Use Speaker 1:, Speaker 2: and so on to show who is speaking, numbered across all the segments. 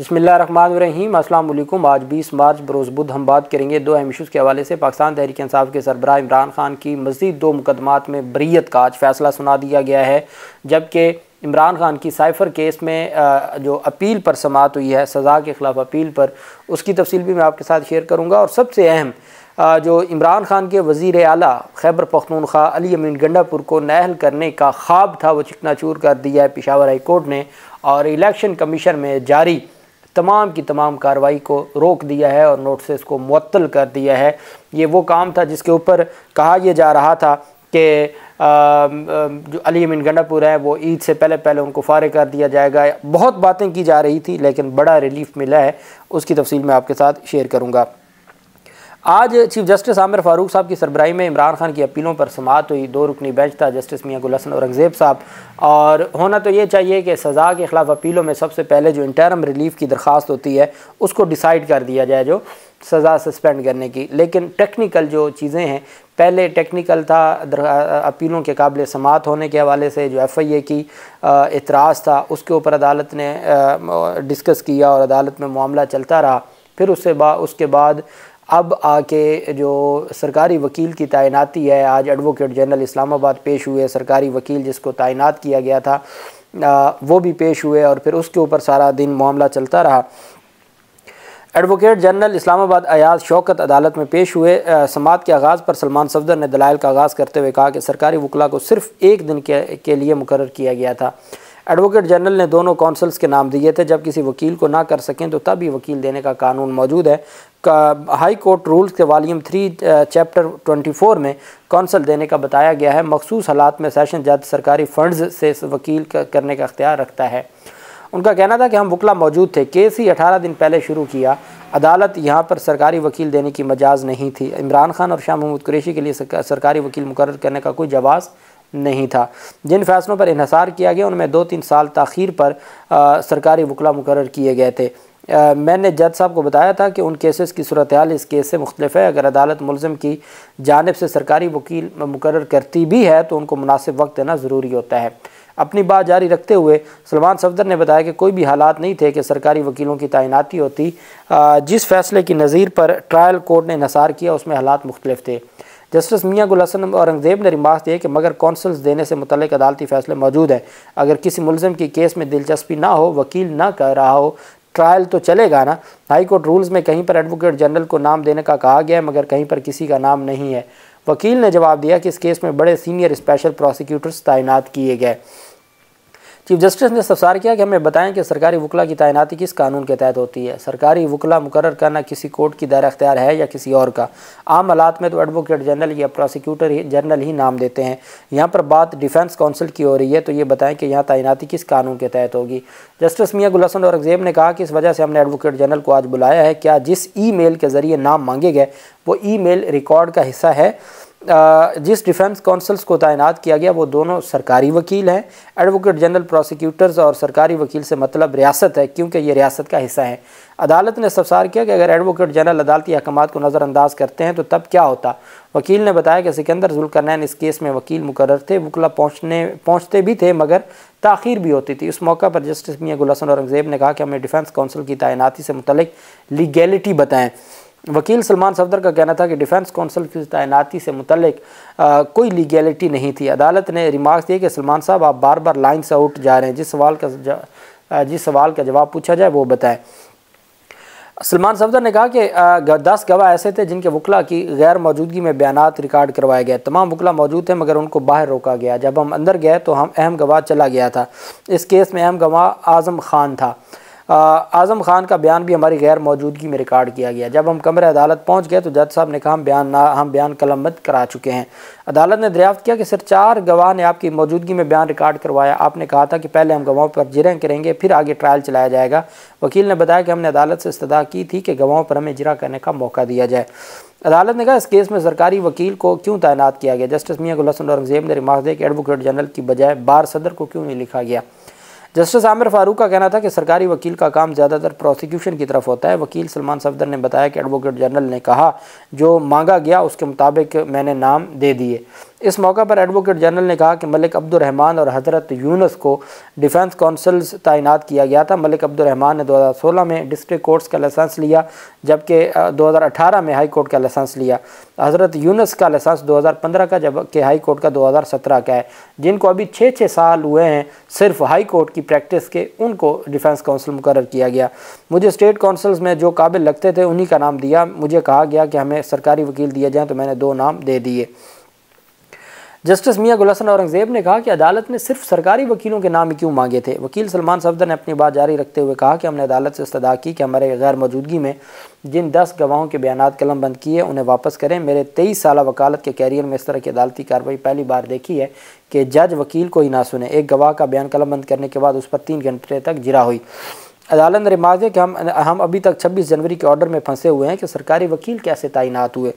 Speaker 1: बसमीम अल्लाम आज 20 मार्च बरोज़ बुध हम बात करेंगे दो अहम इशूज़ के हवाले से पाकिस्तान तहरीक इंसाफ के सरबराह इमरान खान की मजीद दो मुकदमात में बरीत का आज फैसला सुना दिया गया है जबकि इमरान खान की साइफर केस में जो अपील पर समात हुई है सज़ा के ख़िलाफ़ अपील पर उसकी तफसील भी मैं आपके साथ शेयर करूँगा और सबसे अहम जो इमरान खान के वज़ी अली खैबर पख्तूनख्वा अली अमीन गंडापुर को नहल करने का ख्वाब था वो चिकनाचूर कर दिया है पिशावर हाई कोर्ट ने और इलेक्शन कमीशन में जारी तमाम की तमाम कार्रवाई को रोक दिया है और नोटिस को मअतल कर दिया है ये वो काम था जिसके ऊपर कहा यह जा रहा था कि जो अली अमीन गंडापुर हैं वो ईद से पहले पहले उनको फ़ारे कर दिया जाएगा बहुत बातें की जा रही थी लेकिन बड़ा रिलीफ मिला है उसकी तफसील मैं आपके साथ शेयर करूँगा आज चीफ जस्टिस आमिर फारूक साहब की सरबराही में इमरान खान की अपीलों पर समात हुई दो रुकनी बेंच था जस्टिस मियाँ गुल हसन औरंगज़ेब साहब और होना तो ये चाहिए कि सज़ा के ख़िलाफ़ अपीलों में सबसे पहले जो इंटरम रिलीफ की दरख्वास्त होती है उसको डिसाइड कर दिया जाए जो सज़ा सस्पेंड करने की लेकिन टेक्निकल जो चीज़ें हैं पहले टेक्निकल था अपीलों के काबिल समात होने के हवाले से जो एफ़ आई ए की इतराज़ था उसके ऊपर अदालत ने डिस्कस किया और अदालत में मामला चलता रहा फिर उससे बा उसके बाद अब आके जो सरकारी वकील की तैनाती है आज एडवोकेट जनरल इस्लामाबाद पेश हुए सरकारी वकील जिसको तैनात किया गया था आ, वो भी पेश हुए और फिर उसके ऊपर सारा दिन मामला चलता रहा एडवोकेट जनरल इस्लामाबाद अयाज शौकत अदालत में पेश हुए समात के आगाज़ पर सलमान सफदर ने दलाइल का आगाज़ करते हुए कहा कि सरकारी वकला को सिर्फ एक दिन के, के लिए मुकर किया गया था एडवोकेट जनरल ने दोनों कौंसल्स के नाम दिए थे जब किसी वकील को ना कर सकें तो तब ही वकील देने का कानून मौजूद है हाई कोर्ट रूल्स के volume three chapter twenty four में कौंसल देने का बताया गया है मखसूस हालात में सेशन जज सरकारी फंड्स से वकील करने का अख्तियार रखता है उनका कहना था कि हम वकला मौजूद थे केस ही अठारह दिन पहले शुरू किया अदालत यहाँ पर सरकारी वकील देने की मजाज नहीं थी इमरान खान और शाह महमूद कुरेशी के लिए सरकारी वकील मुकर करने का कोई जवाब नहीं था जिन फैसलों पर इहसार किया गया उनमें दो तीन साल तखीर पर आ, सरकारी वकला मुकर किए गए थे आ, मैंने जज साहब को बताया था कि उन केसेस की सूरत हाल इस केस से मुख्तफ है अगर अदालत मुलम की जानब से सरकारी वकील मुकर करती भी है तो उनको मुनासिब वक्त देना ज़रूरी होता है अपनी बात जारी रखते हुए सलमान सफदर ने बताया कि कोई भी हालात नहीं थे कि सरकारी वकीलों की तैनाती होती जिस फैसले की नज़ीर पर ट्रायल कोर्ट ने नसार किया उसमें हालात मुख्तलिफ थे जस्टिस मियाँ गुलसन औरंगजेब ने रिमास दिए कि मगर कौंसल्स देने से मुतल अदालती फ़ैसले मौजूद हैं अगर किसी मुलम की केस में दिलचस्पी ना हो वकील ना कर रहा हो ट्रायल तो चलेगा ना हाई कोर्ट रूल्स में कहीं पर एडवोकेट जनरल को नाम देने का कहा गया है मगर कहीं पर किसी का नाम नहीं है वकील ने जवाब दिया कि इस केस में बड़े सीनियर स्पेशल प्रोसिक्यूटर्स तैनात किए गए चीफ जस्टिस ने सफसार किया कि हमें बताएं कि सरकारी वकला की तैनाती किस कानून के तहत होती है सरकारी वकला मुकर करना किसी कोर्ट की दायरा अख्तियार है या किसी और का आम हालात में तो एडवोकेट जनरल या प्रोसिक्यूटर जनरल ही नाम देते हैं यहाँ पर बात डिफेंस काउंसिल की हो रही है तो ये बताएं कि यहाँ तैनाती किस कानून के तहत होगी जस्टिस मियाँ और अगजेब ने कहा कि इस वजह से हमने एडवोकेट जनरल को आज बुलाया है क्या जिस ई मेल के ज़रिए नाम मांगे गए वो ई मेल रिकॉर्ड का हिस्सा है जिस डिफेंस कौंसल्स को तैनात किया गया वो दोनों सरकारी वकील हैं एडवोकेट जनरल प्रोसिक्यूटर्स और सरकारी वकील से मतलब रियासत है क्योंकि ये रियासत का हिस्सा है अदालत ने सफसार किया कि अगर एडवोकेट जनरल अदालती अहकाम को नज़रअंदाज करते हैं तो तब क्या होता वकील ने बताया कि सिकंदर जुलकरनैन इस केस में वकील मुकर थे वकला पहुँचने पहुँचते भी थे मगर तखिर भी होती थी उस मौका पर जस्टिस मियाँ गुल हसन औरंगज़ेब ने कहा कि हमें डिफेंस काउंसिल की तैनाती से मुतलिक लीगैलिटी बताएँ वकील सलमान सफदर का कहना था कि डिफेंस काउंसिल की तैनाती से मुतलक कोई लीगैलिटी नहीं थी अदालत ने रिमार्क दिए कि सलमान साहब आप बार बार लाइन से आउट जा रहे हैं जिस सवाल का जिस सवाल का जवाब पूछा जाए वो बताएं सलमान सफदर ने कहा कि दस गवाह ऐसे थे जिनके वकला की गैर मौजूदगी में बयान रिकॉर्ड करवाए गए तमाम वकला मौजूद थे मगर उनको बाहर रोका गया जब हम अंदर गए तो हम अहम गवाह चला गया था इस केस में अहम गवाह आज़म खान था आज़म खान का बयान भी हमारी गैर मौजूदगी में रिकॉर्ड किया गया जब हम कमरे अदालत पहुँच गए तो जज साहब ने कहा हम बयान ना हम बयान कलमत करा चुके हैं अदालत ने दरियाफ़्त किया कि सर चार गवाह ने आपकी मौजूदगी में बयान रिकॉर्ड करवाया आपने कहा था कि पहले हम गवाहों पर जिरा करेंगे फिर आगे ट्रायल चलाया जाएगा वकील ने बताया कि हमने अदालत से इस्तः की थी कि गवाहों पर हमें जिरा करने का मौका दिया जाए अदालत ने कहा इस केस में सरकारी वकील को क्यों तैनात किया गया जस्टिस मियाँ गुलसन औरंगजेब ने रिमार्क दिया कि एडवोकेट जनरल की बजाय बार सदर को क्यों नहीं लिखा गया जस्टिस आमिर फारूक का कहना था कि सरकारी वकील का काम ज़्यादातर प्रोसिक्यूशन की तरफ होता है वकील सलमान सफदर ने बताया कि एडवोकेट जनरल ने कहा जो मांगा गया उसके मुताबिक मैंने नाम दे दिए इस मौका पर एडवोकेट जनरल ने कहा कि मलिक अब्दुलरहमान और हज़रत यूनस को डिफेंस कौंसल्स तैनात किया गया था मलिक अब्दुलरहमान ने 2016 में डिस्ट्रिक्ट कोर्ट्स का लाइसेंस लिया जबकि 2018 में हाई कोर्ट का लाइसेंस लिया हज़रत यूनस का लाइसेंस 2015 का जबकि हाई कोर्ट का 2017 का है जिनको अभी छः छः साल हुए हैं सिर्फ हाई कोर्ट की प्रैक्टिस के उनको डिफेंस काउंसिल मुकर किया गया मुझे स्टेट काउंसल्स में जो काबिल लगते थे उन्हीं का नाम दिया मुझे कहा गया कि हमें सरकारी वकील दिए जाएँ तो मैंने दो नाम दे दिए जस्टिस मियाँ गुलसन औरंगज़ेब ने कहा कि अदालत ने सिर्फ सरकारी वकीलों के नाम क्यों मांगे थे वकील सलमान सफदर ने अपनी बात जारी रखते हुए कहा कि हमने अदालत से इस्तः की कि हमारे गैर मौजूदगी में जिन दस गवाहों के बयान कलम बंद किए उन्हें वापस करें मेरे तेईस साल वकालत के कैरियर में इस तरह की अदालती कार्रवाई पहली बार देखी है कि जज वकील को ही ना सुने एक गवाह का बयान कलम बंद करने के बाद उस पर तीन घंटे तक जिरा हुई अदालत ने रिमाज दिया कि हम हम अभी तक छब्बीस जनवरी के ऑर्डर में फंसे हुए हैं कि सरकारी वकील कैसे तैनात हुए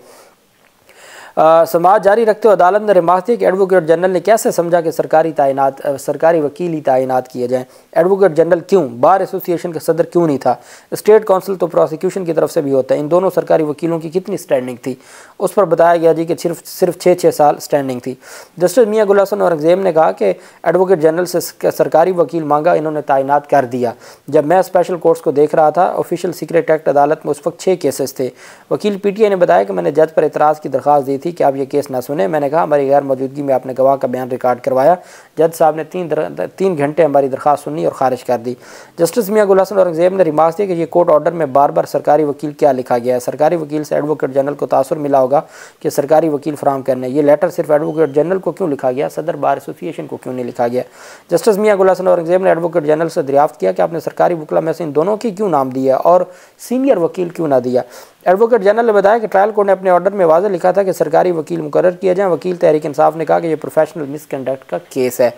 Speaker 1: समाज जारी रखते हुए अदालत ने रिमार्क दिया कि एडवोकेट जनरल ने कैसे समझा कि सरकारी तैनात सरकारी वकील ही तैनात किए जाएँ एडवोकेट जनरल क्यों बार एसोसिएशन का सदर क्यों नहीं था स्टेट काउंसिल तो प्रोसिक्यूशन की तरफ से भी होता है इन दोनों सरकारी वकीलों की कितनी स्टैंडिंग थी उस पर बताया गया जी कि सिर्फ सिर्फ छः छः साल स्टैंडिंग थी जस्टिस मियाँ गुलासन अगजेम ने कहा कि एडवोकेट जनरल से सरकारी वकील मांगा इन्होंने तैनात कर दिया जब मैं स्पेशल कोर्ट्स को देख रहा था ऑफिशियल सीक्रेट एक्ट अदालत में उस वक्त छः केसेस थे वकील पी ने बताया कि मैंने जज पर एतराज़ की दरख्वास्त दी थी कि आप ये केस ना सुने मैंने कहा हमारी गैर मौजूदगी में आपने गवाह का बयान रिकॉर्ड करवाया जज साहब ने तीन तीन घंटे हमारी दरख्वास्त सुनी और खारिज कर दी जस्टिस मियाँ हसन औरंगजेब ने रिमार्क दिया कि ये कोर्ट ऑर्डर में बार बार सरकारी वकील क्या लिखा गया है सरकारी वकील से एडवोकेट जनरल को तासर मिला होगा कि सरकारी वकील फ्राम करने ये लेटर सिर्फ एडवोकेट जनरल को क्यों लिखा गया सदर बार एसोसिएशन को क्यों नहीं लिखा गया जस्टिस मियाँ गुलासन औरंगजेब ने एडवोकेट जनरल से दरियाफ्त किया कि आपने सरकारी वकला में से इन दोनों की क्यों नाम दिया और सीनियर वकील क्यों ना दिया एडवोकेट जनरल ने बताया कि ट्रायल कोर्ट ने अपने ऑर्डर में वाजह लिखा था कि सरकारी वकील मुकर किया जाए वकील तहरीक इंसाफ ने कहा कि यह प्रोफेशनल मिसकंडक्ट का केस है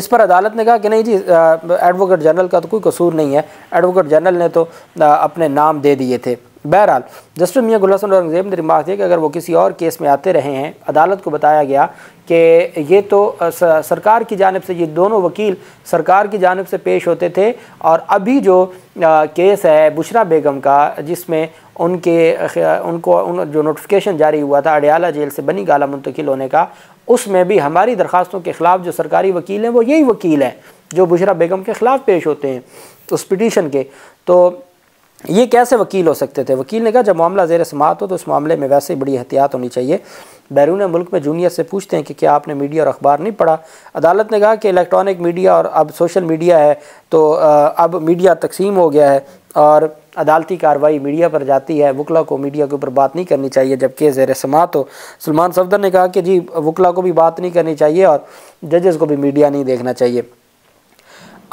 Speaker 1: इस पर अदालत ने कहा कि नहीं जी एडवोकेट जनरल का तो कोई कसूर नहीं है एडवोकेट जनरल ने तो अपने नाम दे दिए थे बहरहाल जस्टिस मियाँ गुलासन औरंगज़ेब ने रिमार्क दिया कि अगर वो किसी और केस में आते रहे हैं अदालत को बताया गया कि ये तो सरकार की जानब से ये दोनों वकील सरकार की जानब से पेश होते थे और अभी जो केस है बुशरा बेगम का जिसमें उनके उनको उन जो नोटिफिकेशन जारी हुआ था अडयाला जेल से बनी गाला मुंतकिल होने का उसमें भी हमारी दरख्वास्तों के ख़िलाफ़ जो सरकारी वकील हैं वो यही वकील हैं जो बुशरा बेगम के ख़िलाफ़ पेश होते हैं उस पिटीशन के तो ये कैसे वकील हो सकते थे वकील ने कहा जब मामला जेर समात हो तो उस मामले में वैसे ही बड़ी एहतियात होनी चाहिए बैरून मुल्क में जूनियर से पूछते हैं कि क्या आपने मीडिया और अखबार नहीं पढ़ा अदालत ने कहा कि इलेक्ट्रॉनिक मीडिया और अब सोशल मीडिया है तो अब मीडिया तकसीम हो गया है और अदालती कार्रवाई मीडिया पर जाती है वकला को मीडिया के ऊपर बात नहीं करनी चाहिए जबकि जेर समात हो सलमान सफदर ने कहा कि जी वकला को भी बात नहीं करनी चाहिए और जजेस को भी मीडिया नहीं देखना चाहिए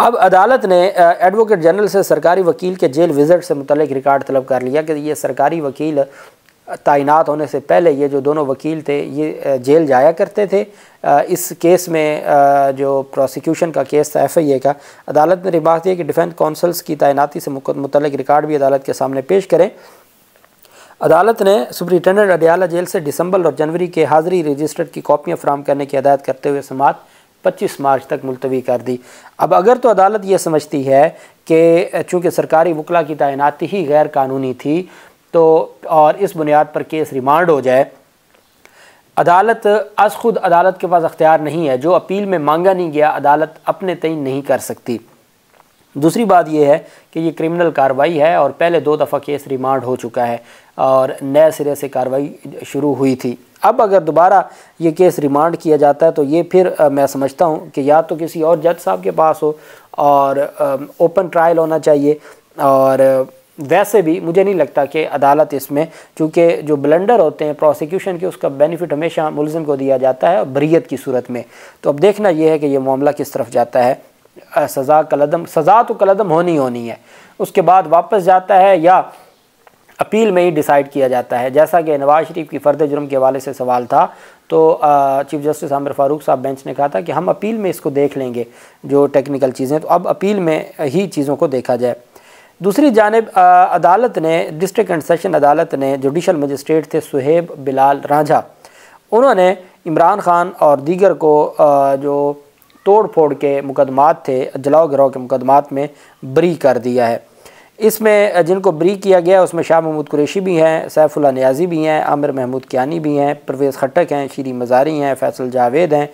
Speaker 1: अब अदालत ने एडवोकेट जनरल से सरकारी वकील के जेल विजिट से मुतल रिकॉर्ड तलब कर लिया कि ये सरकारी वकील तैनात होने से पहले ये जो दोनों वकील थे ये जेल जाया करते थे इस केस में जो प्रोसिक्यूशन का केस था एफ आई ए का अदालत ने रिबात दी कि डिफेंस कौंसल्स की तैनाती से मुतल रिकॉर्ड भी अदालत के सामने पेश करें अदालत ने सुप्रिटेंडेंट अडियाला जेल से दिसंबर और जनवरी के हाजिरी रजिस्टर की कापियाँ फ्राहम करने की हदायत करते हुए समात 25 मार्च तक मुलतवी कर दी अब अगर तो अदालत ये समझती है कि चूँकि सरकारी वकला की तैनाती ही गैर कानूनी थी तो और इस बुनियाद पर केस रिमांड हो जाए अदालत अस खुद अदालत के पास अख्तियार नहीं है जो अपील में मांगा नहीं गया अदालत अपने तय नहीं कर सकती दूसरी बात यह है कि ये क्रिमिनल कार्रवाई है और पहले दो दफ़ा केस रिमांड हो चुका है और नए सिरे से कार्रवाई शुरू हुई थी अब अगर दोबारा ये केस रिमांड किया जाता है तो ये फिर आ, मैं समझता हूँ कि या तो किसी और जज साहब के पास हो और ओपन ट्रायल होना चाहिए और वैसे भी मुझे नहीं लगता कि अदालत इसमें चूँकि जो ब्लंडर होते हैं प्रोसिक्यूशन के उसका बेनिफिट हमेशा मुलजिम को दिया जाता है बरीत की सूरत में तो अब देखना यह है कि यह मामला किस तरफ जाता है सज़ा कलदम सज़ा तो कलदम होनी होनी है उसके बाद वापस जाता है या अपील में ही डिसाइड किया जाता है जैसा कि नवाज शरीफ की फ़र्द जुर्म के हवाले से सवाल था तो चीफ जस्टिस आमिर फ़ारूक साहब बेंच ने कहा था कि हम अपील में इसको देख लेंगे जो टेक्निकल चीज़ें तो अब अपील में ही चीज़ों को देखा जाए दूसरी जानब अदालत ने डिस्ट्रिक्ट एंड सेशन अदालत ने जुडिशल मजिस्ट्रेट थे सुहेब बिलाल राझा उन्होंने इमरान खान और दीगर को जो तोड़ फोड़ के मुकदमात थे जलाओ गिराव के मुकदमात में बरी कर दिया है इसमें जिनको ब्री किया गया उसमें शाह महमूद कुरेशी भी हैं सैफुल्ला न्याजी भी हैं आमिर महमूद क्यानी भी हैं परवेज़ खट्टक हैं शीरी मज़ारी हैं फैसल जावेद हैं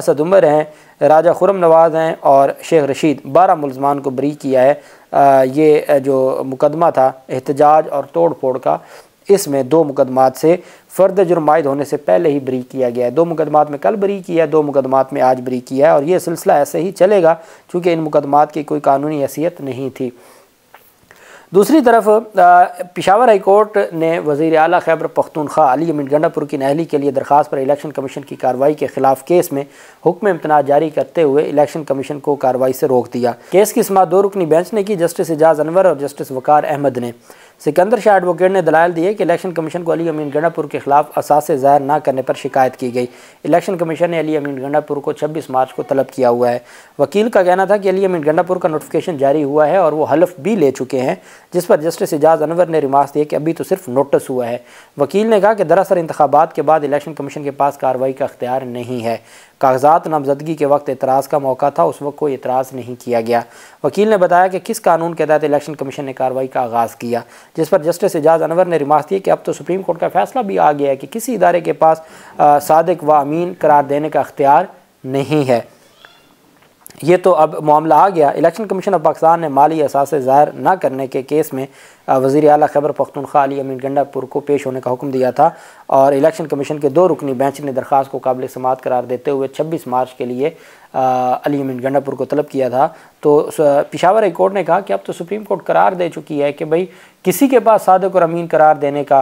Speaker 1: असद उमर हैं राजा खुरम नवाज़ हैं और शेख रशीद बारह मुलजमान को ब्री किया है ये जो मुकदमा था एहतजाज और तोड़ फोड़ का इसमें दो मुकदमात से फ़र्द जुर्माद होने से पहले ही ब्री किया गया है दो मुकदमात में कल बरी किया दो मुकदमात में आज ब्री किया है और ये सिलसिला ऐसे ही चलेगा चूँकि इन मुकदमात की कोई कानूनी हैसियत नहीं थी दूसरी तरफ पिशावर हाईकोर्ट ने वजीर अली खैबर पख्तूनख्वा अली अमिन गंडापुर की नहली के लिए दरख्वास्त पर इलेक्शन कमीशन की कार्रवाई के खिलाफ केस में हुक्म इम्तना जारी करते हुए इलेक्शन कमीशन को कार्रवाई से रोक दिया केस की समात दो रुकनी बेंच ने की जस्टिस एजाज अनवर और जस्टिस वकार अहमद ने सिकंदर शाह एडवोकेट ने दलाल दिए कि इलेक्शन कमीशन को अली अमीन गंडापुर के खिलाफ असास ज़ाहिर ना करने पर शिकायत की गई इलेक्शन कमीशन ने अली अमीन गंडापुर को छब्बीस मार्च को तलब किया हुआ है वकील का कहना था कि अली अमीन गंडापुर का नोटिफिकेशन जारी हुआ है और वो हलफ भी ले चुके हैं जिस पर जस्टिस एजाज अनवर ने रिमार्क दिए कि अभी तो सिर्फ नोटिस हुआ है वकील ने कहा कि दरअसल इंतबात के बाद इलेक्शन कमीशन के पास कार्रवाई का अख्तियार नहीं है कागजात नामजदगी के वक्त एतराज़ का मौका था उस वक्त कोई एतराज़ नहीं किया गया वकील ने बताया कि किस कानून के तहत इलेक्शन कमीशन ने कार्रवाई का आगाज़ किया जिस पर जस्टिस एजाज अनवर ने रिमास दिए कि अब तो सुप्रीम कोर्ट का फैसला भी आ गया है कि किसी इदारे के पास आ, सादिक व अमीन करार देने का अख्तियार नहीं है ये तो अब मामला आ गया इलेक्शन कमीशन ऑफ पाकिस्तान ने माली असासे ज़ाहिर ना करने के केस में वज़ी अली खैबर पख्तनख्वा अली अमीन गंडापुर को पेश होने का हुक्म दिया था और इलेक्शन कमीशन के दो रुकनी बेंच ने दरख्वास्त को काबिल समात करार देते हुए छब्बीस मार्च के लिए अली अमीन गंडापुर को तलब किया था तो पिशावर हाई कोर्ट ने कहा कि अब तो सुप्रीम कोर्ट करार दे चुकी है कि भाई किसी के पास सादक और अमीन करार देने का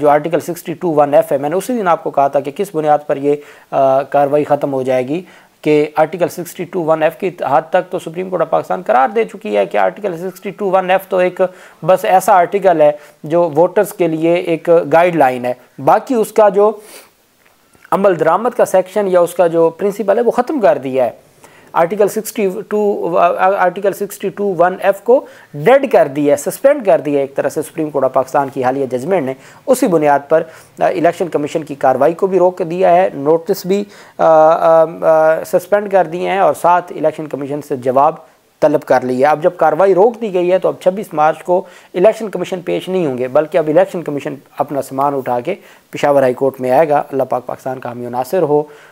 Speaker 1: जो article sixty two one F है मैंने उसी दिन आपको कहा था कि किस बुनियाद पर यह कार्रवाई ख़त्म हो जाएगी कि आर्टिकल 62 वन एफ की हद तक तो सुप्रीम कोर्ट ऑफ पाकिस्तान करार दे चुकी है कि आर्टिकल 62 वन एफ तो एक बस ऐसा आर्टिकल है जो वोटर्स के लिए एक गाइडलाइन है बाकी उसका जो अमल दरामद का सेक्शन या उसका जो प्रिंसिपल है वो ख़त्म कर दिया है आर्टिकल 62 आर्टिकल 62 वन एफ को डेड कर दिया सस्पेंड कर दिया एक तरह से सुप्रीम कोर्ट ऑफ पाकिस्तान की हालिया जजमेंट ने उसी बुनियाद पर इलेक्शन uh, कमीशन की कार्रवाई को भी रोक दिया है नोटिस भी सस्पेंड uh, um, uh, कर दिए हैं और साथ इलेक्शन कमीशन से जवाब तलब कर लिया है अब जब कार्रवाई रोक दी गई है तो अब 26 मार्च को इलेक्शन कमीशन पेश नहीं होंगे बल्कि अब इलेक्शन कमीशन अपना सामान उठा के पिशावर हाई कोर्ट में आएगा अल्लाह पाक पाकिस्तान का हमी नासिर हो